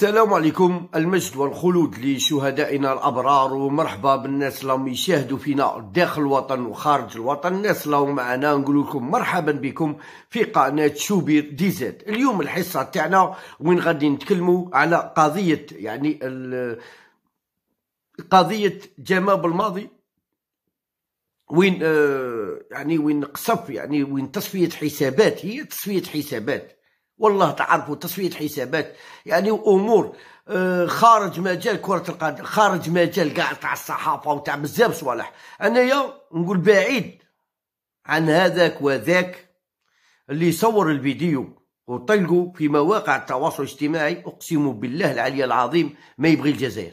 السلام عليكم المجد والخلود لشهدائنا الابرار ومرحبا بالناس اللي يشاهدوا فينا داخل الوطن وخارج الوطن الناس اللي معنا نقول لكم مرحبا بكم في قناه شوبير ديزيت اليوم الحصه تاعنا وين غادي نتكلموا على قضيه يعني قضيه جمال الماضي وين آه، يعني وين قصف يعني وين تصفيه حسابات هي تصفيه حسابات والله تعرفوا تصفيه حسابات يعني امور آه، خارج مجال كره القدم خارج مجال كاع تاع الصحافه وتاع بزاف صوالح انايا نقول بعيد عن هذاك وذاك اللي صور الفيديو وطلقوا في مواقع التواصل الاجتماعي اقسم بالله العلي العظيم ما يبغي الجزائر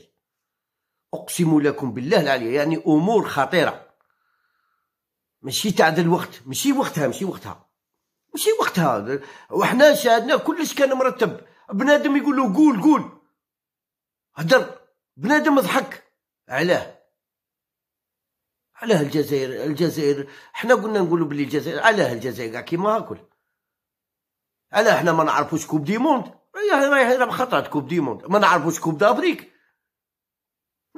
اقسم لكم بالله العلي يعني امور خطيره ماشي تاع الوقت ماشي وقتها ماشي وقتها ماشي وقتها وحنا شاهدنا كلش كان مرتب بنادم يقول له قول قول هدر بنادم ضحك علاه علاه الجزائر الجزائر حنا قلنا نقولوا بلي الجزائر علاه الجزائر كاع كيما هاكل علاه حنا ما نعرفوش كوب دي موند راهي خطرات كوب ديموند ما نعرفوش كوب دافريك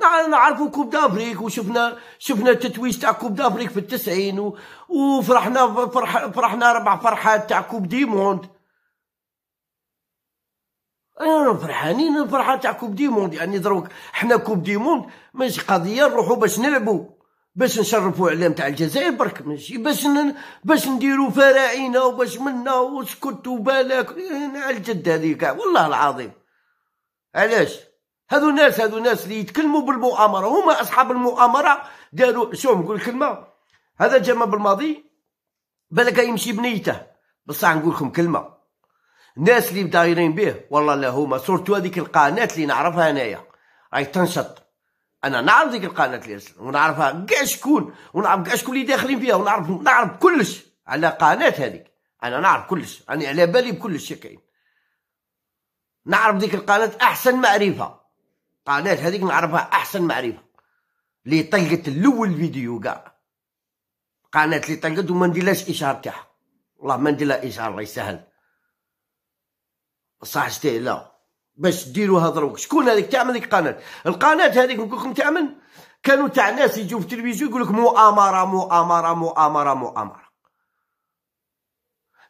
نعرفوا كوب دافريك وشفنا شفنا التتويج تاع كوب دافريك في التسعين و... وفرحنا فرح فرحنا ربع فرحات تاع كوب ديموند انا فرحانين الفرحه تاع كوب ديموند يعني دروك حنا كوب ديموند ماشي قضيه نروحوا باش نلعبوا باش نشرفوا الاعلام تاع الجزائر برك ماشي باش ن... باش نديروا فراعينا وباش منا وسكتوا بالك إيه، على الجد هذه كاع والله العظيم علاش هذو ناس هذو ناس اللي يتكلموا بالمؤامره هما اصحاب المؤامره داروا شوف نقول كلمه هذا جمع بالماضي بالك يمشي بنيته بصح نقول لكم كلمه الناس اللي دايرين به والله لا هما سورتو هذيك القناه اللي نعرفها انايا راهي تنشط انا نعرف ديك القناه اللي ونعرفها كاع شكون ونعرف كاع شكون اللي داخلين فيها ونعرف نعرف كلش على قناه هذيك انا نعرف كلش انا على بالي بكلش كاين نعرف ديك القناه احسن معرفه قناه هذيك نعرفها احسن معرفه لي طلقت الاول فيديو كاع قناه لي طلقت وما نديرلاش اشهار تاعها والله ما ندير اشهار الله يسهل صح شتي لا باش ديروها دروك شكون هذيك تعمل ديك القناه القناه هذيك نقول لكم تعمل كانوا تاع ناس يجوا في التلفزيون يقول لك مؤامره مؤامره مؤامره مؤامره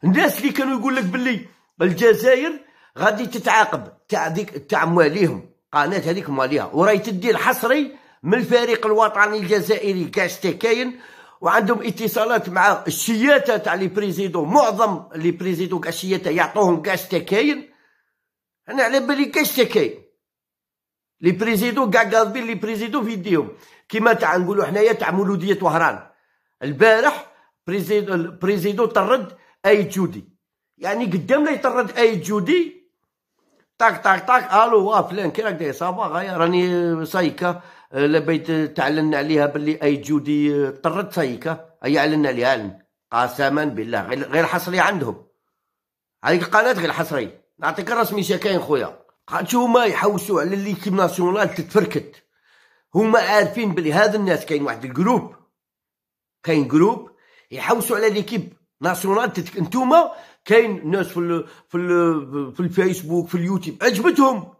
الناس اللي كانوا يقول لك باللي الجزائر غادي تتعاقب تاع ديك تاع مواليهم قناه هذيك ماليها وراهي تدير حصري من الفريق الوطني الجزائري كاش تكاين وعندهم اتصالات مع الشياته تاع لي بريزيدو معظم لي بريزيدو كاع الشياته يعطوهم كاش تكاين انا على بالي كاش تكاين لي بريزيدو كاع قاضبين لي بريزيدو في يديهم كيما تاع نقولوا حنايا تاع مولوديه وهران البارح بريزيدو بريزيدو طرد اي جودي يعني قدام لا يطرد اي جودي طاك طاك طاك الو وا فلان كي راك داير صافا راني سايكه لبيت تعلن عليها باللي اي جودي طرت سايكه اي علن عليها علن قسما بالله غير حصري عندهم هذيك القناه غير حصري نعطيك الرسمي شكاين خويا شو يحوسوا على ليكيب ناسيونال تتفركت هما عارفين بلي هاد الناس كاين واحد الجروب كاين جروب يحوسوا على ليكيب ناسيونال تتك... انتوما كاين ناس في الـ في الـ في الفيسبوك في اليوتيوب عجبتهم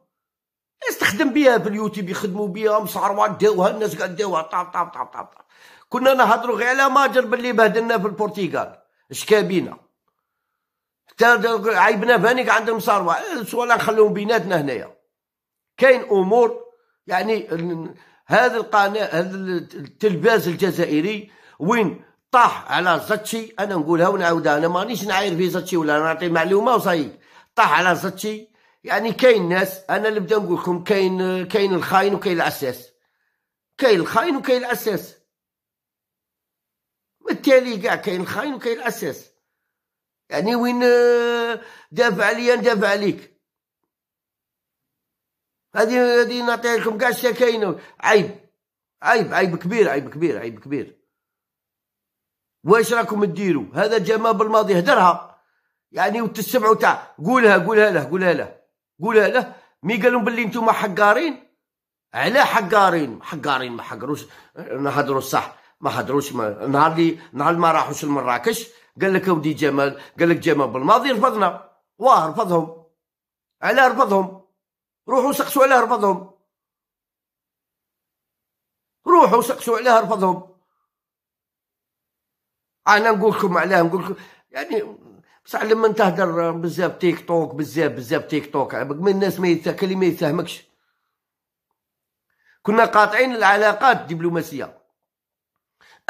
استخدم بها في اليوتيوب يخدموا بها مسعروات داوها الناس قاعد داوها طاب طاب طاب طاب كنا نهضروا غير على ماجر باللي بهدلنا في البرتغال شكا بينا حتى عيبنا فانيك عند المصاروة إيه، سوالا نخليهم بيناتنا هنايا كاين امور يعني هذا القناه هذا التلفاز الجزائري وين طاح على زاتشي انا نقولها ونعاودها انا مانيش نعاير في زاتشي ولا نعطي معلومه وصاي طاح على زاتشي يعني كاين ناس انا اللي بدا نقول لكم كاين كاين الخاين وكاين العساس كاين الخاين وكاين العساس بالتالي كاع كاين الخاين وكاين العساس يعني وين آه، دافع عليا ندافع عليك هذه هذه نعطيها لكم كاع كاين عيب عيب عيب كبير عيب كبير عيب كبير واش راكم تديروا هذا جمال بالماضي هدرها يعني وتسمعوا تاع قولها قولها له قولها له قولها له مي قالوا باللي نتوما حقارين على حقارين حقارين ما حقروش نهضروا صح ما حضروش نهار اللي نهار ما راحوش لمراكش قال لك اودي جمال قال لك جمال بالماضي رفضنا واه رفضهم علاه رفضهم روحوا سقسوا علاه رفضهم روحوا سقسوا علاه رفضهم انا نقول لكم علاه نقول لكم يعني بصح لما تهدر بزاف تيك توك بزاف بزاف تيك توك من الناس ما يتاكل ما يتهمكش كنا قاطعين العلاقات الدبلوماسيه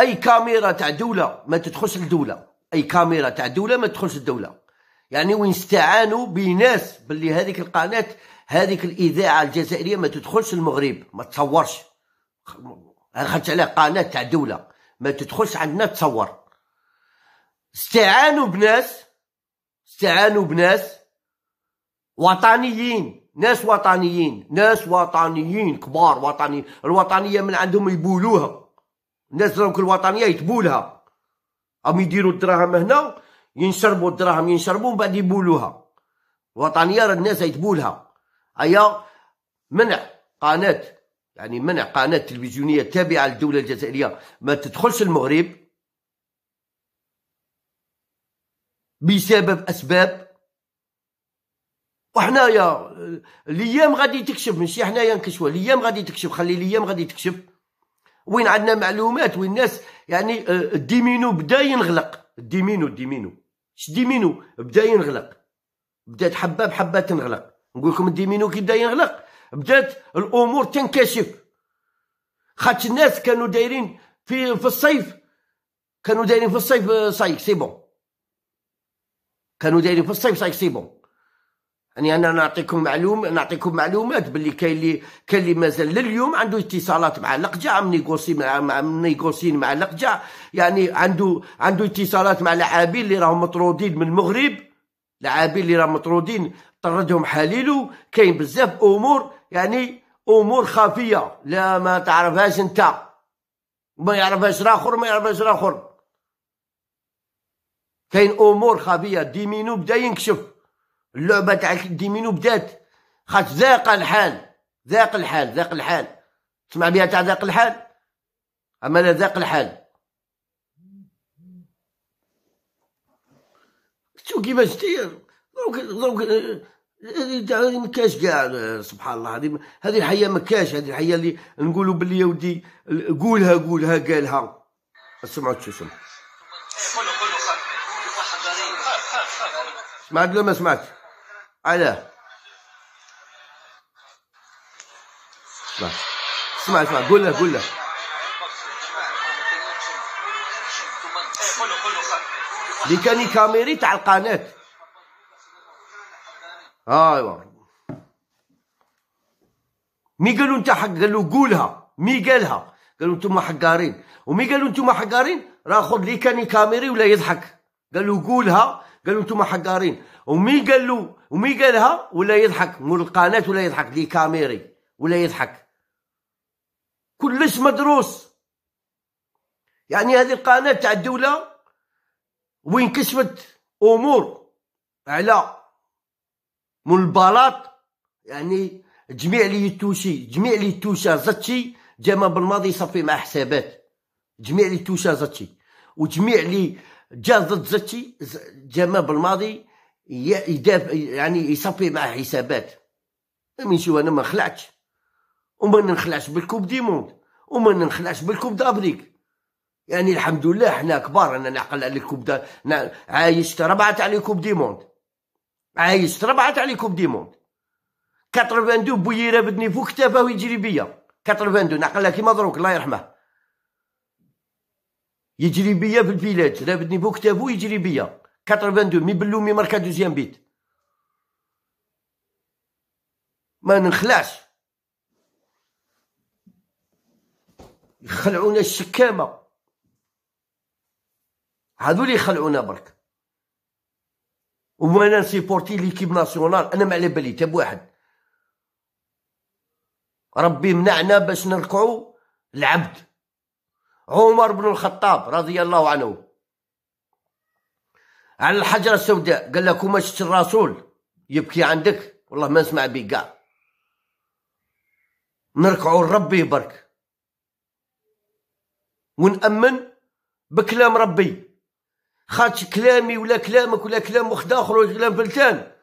اي كاميرا تاع دوله ما تدخلش لدوله اي كاميرا تاع دوله ما تدخلش لدوله يعني وين استعانوا بناس باللي هذيك القناه هذيك الاذاعه الجزائريه ما تدخلش المغرب ما تصورش خرجت على قناه تاع دوله ما تدخلش عندنا تصور استعانوا بناس استعانوا بناس وطنيين ناس وطنيين ناس وطنيين كبار وطني الوطنيه من عندهم يبولوها الناس راهم كل وطنيه يتبولها هم يديروا الدراهم هنا ينشربوا الدراهم ينشربوا من بعد يبولوها الوطنيه راه الناس يتبولها هيا منع قناه يعني منع قناه تلفزيونيه تابعه للدوله الجزائريه ما تدخلش المغرب بسبب اسباب وحنايا الايام غادي تكشف ماشي حنايا نكشفوا الايام غادي تكشف خلي الايام غادي تكشف وين عندنا معلومات وين الناس يعني آه، الديمينو بدا ينغلق الديمينو الديمينو ديمينو بدا ينغلق بدات حبه بحبه تنغلق نقول لكم الديمينو كي بدا ينغلق بدات الامور تنكشف خاطش الناس كانوا دايرين في في الصيف كانوا دايرين في الصيف آه، صايك سي بون كانوا دايرين في الصيف سيبون يعني انا نعطيكم معلوم نعطيكم معلومات باللي كاين اللي كاين اللي مازال لليوم عنده اتصالات مع لقجع عم نيغوسي مع نيغوسين مع لقجع يعني عنده عنده اتصالات مع لاعبين اللي راهم مطرودين من المغرب لاعبين اللي راهم مطرودين طردهم حليلو كاين بزاف امور يعني امور خافيه لا ما تعرفهاش انت ما يعرفهاش الاخر ما يعرفهاش الاخر كاين امور خفيه ديمينو بدا ينكشف اللعبه تاع ديمينو بدات خاص ذاق الحال ذاق الحال ذاق الحال تسمع بها تاع ذاق الحال اما لا ذاق الحال شو كيفاش تير دروك دروك ما كاش كاع سبحان الله هذه هذه الحياه ما كاش هذه الحياه اللي نقولوا باللي يا ودي قولها قولها قالها اسمعوا تشوفوا إيه، سمعوا سمعت ولا ما سمعت علاه اسمع اسمع قول له قول له اللي كان كاميري تاع القناه آه، ايوا مي قالوا انت حق قالوا قولها مي قالها قالوا انتم حقارين ومي قالوا انتم حقارين راه خذ لي كاني كاميري ولا يضحك قالوا قولها قالوا انتم حقارين ومي قال له ومي قالها ولا يضحك مول القناه ولا يضحك لي كاميري ولا يضحك كلش مدروس يعني هذه القناه تاع الدوله وين كشفت امور على مول البلاط يعني جميع اللي يتوشي جميع اللي يتوشى زتشي جاما بالماضي صفي مع حسابات جميع اللي توشى زتشي وجميع اللي جا ضد جا ما بالماضي يدافع يعني يصفي مع حسابات من شو انا ما خلعتش وما نخلعش بالكوب دي موند وما نخلعش بالكوب دافريك يعني الحمد لله حنا كبار انا نعقل على الكوب دا عايش عايشت ربعة على كوب دي موند عايشت ربعة على كوب دي موند 82 بويرة بدني فوق كتافه ويجري بيا 82 نعقلها كيما دروك الله يرحمه يجري بيا في الفيلاج رابطني بو كتابو يجري بيا 82 مي بلو مي ماركا دوزيام بيت ما نخلعش يخلعونا الشكامه هادو اللي يخلعونا برك وانا نسيبورتي ليكيب ناسيونال انا ما على بالي تا بواحد ربي منعنا باش نركعو العبد عمر بن الخطاب رضي الله عنه على الحجرة السوداء قال لك ما شفت الرسول يبكي عندك والله ما نسمع به كاع نركعوا لربي برك ونأمن بكلام ربي خاطش كلامي ولا كلامك ولا كلام واحد اخر ولا كلام فلتان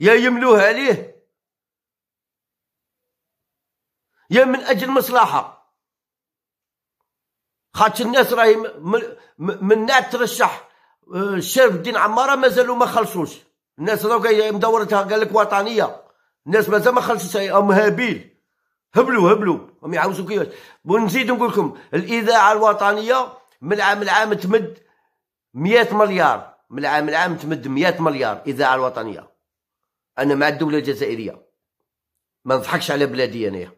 يا يملوه عليه يا من اجل مصلحه خاطش الناس راهي من منات ترشح آه، الشرف الدين عماره مازالوا ما خلصوش الناس دوكا مدورتها قال لك وطنيه الناس مازال ما خلصوش ام هابيل هبلوا هبلوا ما يعاوزوا كيفاش ونزيد نقول لكم الاذاعه الوطنيه من العام العام تمد 100 مليار من العام العام تمد 100 مليار اذاعه الوطنيه انا مع الدوله الجزائريه ما نضحكش على بلادي انايا